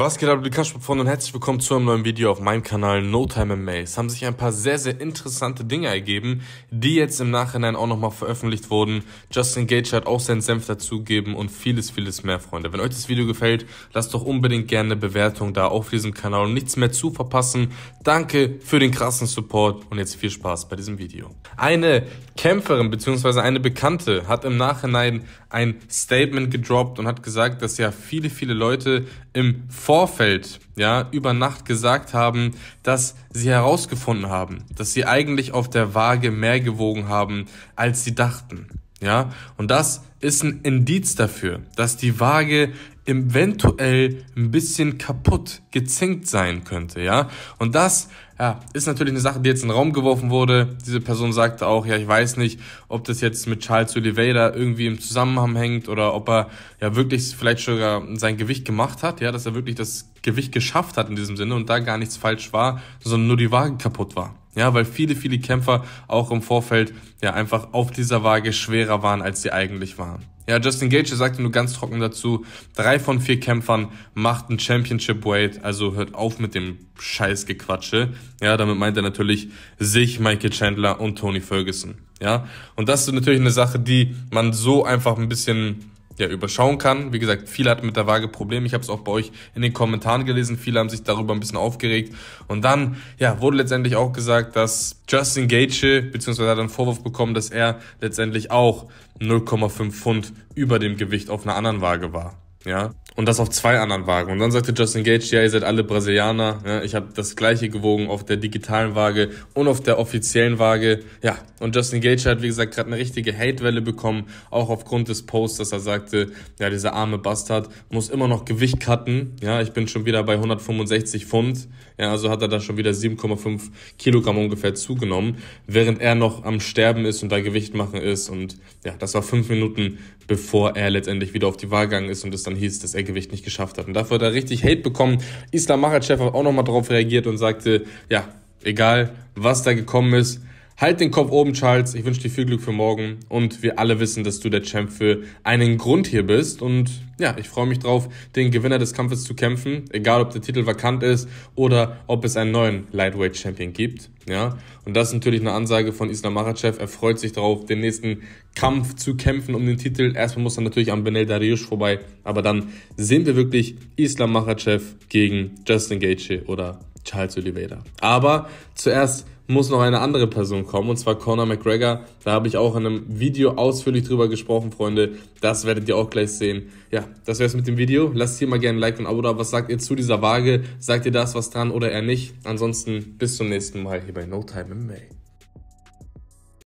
Was geht ab, Lukas von und herzlich willkommen zu einem neuen Video auf meinem Kanal No Time MMA. Es haben sich ein paar sehr, sehr interessante Dinge ergeben, die jetzt im Nachhinein auch nochmal veröffentlicht wurden. Justin Gage hat auch seinen Senf dazugegeben und vieles, vieles mehr, Freunde. Wenn euch das Video gefällt, lasst doch unbedingt gerne eine Bewertung da auf diesem Kanal, um nichts mehr zu verpassen. Danke für den krassen Support und jetzt viel Spaß bei diesem Video. Eine Kämpferin bzw. eine Bekannte hat im Nachhinein ein Statement gedroppt und hat gesagt, dass ja viele, viele Leute im Vorfeld, ja, über Nacht gesagt haben, dass sie herausgefunden haben, dass sie eigentlich auf der Waage mehr gewogen haben, als sie dachten. Ja, und das ist ein Indiz dafür, dass die Waage eventuell ein bisschen kaputt, gezinkt sein könnte, ja. Und das ja, ist natürlich eine Sache, die jetzt in den Raum geworfen wurde. Diese Person sagte auch, ja, ich weiß nicht, ob das jetzt mit Charles Oliveira irgendwie im Zusammenhang hängt oder ob er ja wirklich vielleicht sogar sein Gewicht gemacht hat, ja, dass er wirklich das Gewicht geschafft hat in diesem Sinne und da gar nichts falsch war, sondern nur die Waage kaputt war. Ja, weil viele, viele Kämpfer auch im Vorfeld ja einfach auf dieser Waage schwerer waren, als sie eigentlich waren. Ja, Justin Gage sagte nur ganz trocken dazu, drei von vier Kämpfern macht ein Championship Weight, also hört auf mit dem Scheißgequatsche. Ja, damit meint er natürlich sich, Michael Chandler und Tony Ferguson. Ja, und das ist natürlich eine Sache, die man so einfach ein bisschen ja, überschauen kann. Wie gesagt, viele hatten mit der Waage Probleme. Ich habe es auch bei euch in den Kommentaren gelesen. Viele haben sich darüber ein bisschen aufgeregt. Und dann ja, wurde letztendlich auch gesagt, dass Justin Gage, beziehungsweise hat einen Vorwurf bekommen, dass er letztendlich auch 0,5 Pfund über dem Gewicht auf einer anderen Waage war. Ja, und das auf zwei anderen Wagen. Und dann sagte Justin Gage, ja, ihr seid alle Brasilianer. Ja, ich habe das gleiche gewogen auf der digitalen Waage und auf der offiziellen Waage. Ja, und Justin Gage hat, wie gesagt, gerade eine richtige Hatewelle bekommen, auch aufgrund des Posts, dass er sagte, ja, dieser arme Bastard muss immer noch Gewicht cutten. Ja, ich bin schon wieder bei 165 Pfund. Ja, also hat er da schon wieder 7,5 Kilogramm ungefähr zugenommen, während er noch am Sterben ist und da Gewicht machen ist. Und ja, das war fünf Minuten bevor er letztendlich wieder auf die Wahl gegangen ist und es dann hieß, dass er Gewicht nicht geschafft hat. Und dafür hat er richtig Hate bekommen. Islam Makhachev hat auch nochmal drauf reagiert und sagte, ja, egal was da gekommen ist, Halt den Kopf oben, Charles. Ich wünsche dir viel Glück für morgen. Und wir alle wissen, dass du der Champ für einen Grund hier bist. Und ja, ich freue mich drauf, den Gewinner des Kampfes zu kämpfen. Egal, ob der Titel vakant ist oder ob es einen neuen Lightweight Champion gibt. Ja, und das ist natürlich eine Ansage von Islam Makhachev. Er freut sich drauf, den nächsten Kampf zu kämpfen um den Titel. Erstmal muss er natürlich an Benel Dariush vorbei. Aber dann sehen wir wirklich Islam Makhachev gegen Justin Gaethje oder Charles Oliveira. Aber zuerst muss noch eine andere Person kommen, und zwar Conor McGregor. Da habe ich auch in einem Video ausführlich drüber gesprochen, Freunde. Das werdet ihr auch gleich sehen. Ja, das wäre es mit dem Video. Lasst hier mal gerne ein Like und ein Abo da. Was sagt ihr zu dieser Waage? Sagt ihr das was dran oder eher nicht? Ansonsten bis zum nächsten Mal hier bei No Time in May.